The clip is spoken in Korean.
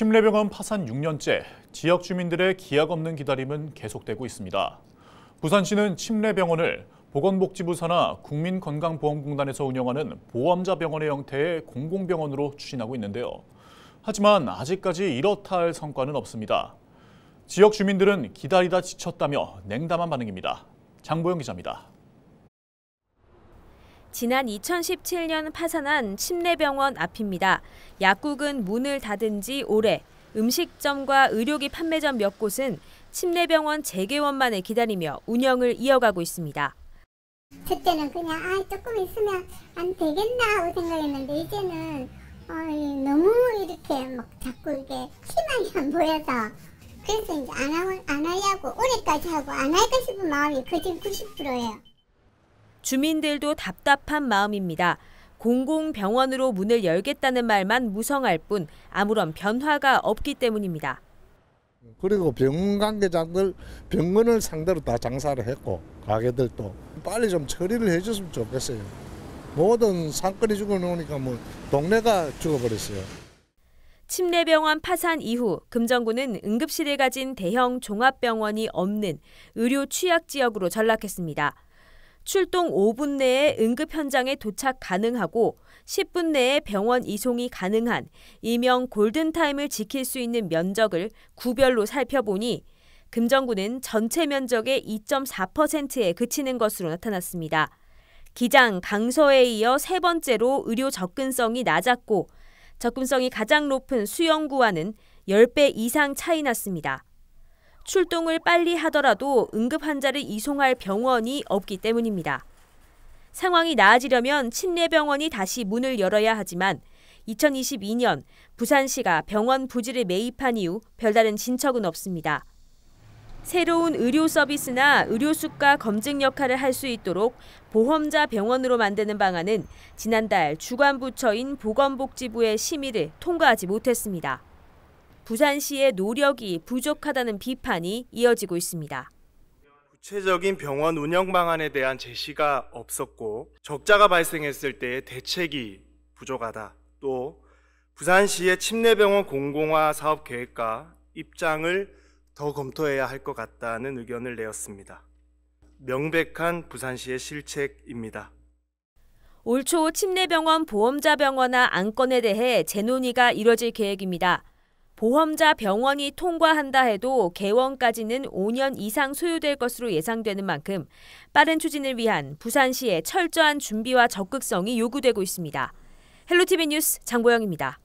침례병원 파산 6년째, 지역 주민들의 기약 없는 기다림은 계속되고 있습니다. 부산시는 침례병원을 보건복지부 사나 국민건강보험공단에서 운영하는 보험자 병원의 형태의 공공병원으로 추진하고 있는데요. 하지만 아직까지 이렇다 할 성과는 없습니다. 지역 주민들은 기다리다 지쳤다며 냉담한 반응입니다. 장보영 기자입니다. 지난 2017년 파산한 침례병원 앞입니다. 약국은 문을 닫은 지 오래, 음식점과 의료기 판매점 몇 곳은 침례병원 재개원만을 기다리며 운영을 이어가고 있습니다. 그때는 그냥 아 조금 있으면 안 되겠나 고 생각했는데 이제는 어, 너무 이렇게 막 자꾸 이게 희망이 안 보여서 그래서 이제 안, 하, 안 하려고 올해까지 하고 안 할까 싶은 마음이 거진 90%예요. 주민들도 답답한 마음입니다. 공공병원으로 문을 열겠다는 말만 무성할 뿐 아무런 변화가 없기 때문입니다. 그리고 병원 관계자들 병원을 상대로 다 장사를 했고 가게들도 빨리 좀 처리를 해줬으면 좋겠어요. 모든 상권이 죽어놓으니까 뭐 동네가 죽어버렸어요. 침례병원 파산 이후 금정구는 응급실을 가진 대형 종합병원이 없는 의료 취약 지역으로 전락했습니다. 출동 5분 내에 응급 현장에 도착 가능하고 10분 내에 병원 이송이 가능한 이명 골든타임을 지킬 수 있는 면적을 구별로 살펴보니 금정구는 전체 면적의 2.4%에 그치는 것으로 나타났습니다. 기장, 강서에 이어 세 번째로 의료 접근성이 낮았고 접근성이 가장 높은 수영구와는 10배 이상 차이 났습니다. 출동을 빨리 하더라도 응급 환자를 이송할 병원이 없기 때문입니다. 상황이 나아지려면 침례병원이 다시 문을 열어야 하지만 2022년 부산시가 병원 부지를 매입한 이후 별다른 진척은 없습니다. 새로운 의료 서비스나 의료 수가 검증 역할을 할 수 있도록 보험자 병원으로 만드는 방안은 지난달 주관부처인 보건복지부의 심의를 통과하지 못했습니다. 부산시의 노력이 부족하다는 비판이 이어지고 있습니다. 구체적인 병원 운영 방안에 대한 제시가 없었고 적자가 발생했을 때 대책이 부족하다. 또 부산시의 침례병원 공공화 사업 계획과 입장을 더 검토해야 할 것 같다는 의견을 내었습니다. 명백한 부산시의 실책입니다. 올초 침례병원 보험자 병원화 안건에 대해 재논의가 이뤄질 계획입니다. 보험자 병원이 통과한다 해도 개원까지는 5년 이상 소요될 것으로 예상되는 만큼 빠른 추진을 위한 부산시의 철저한 준비와 적극성이 요구되고 있습니다. 헬로티비 뉴스 장보영입니다.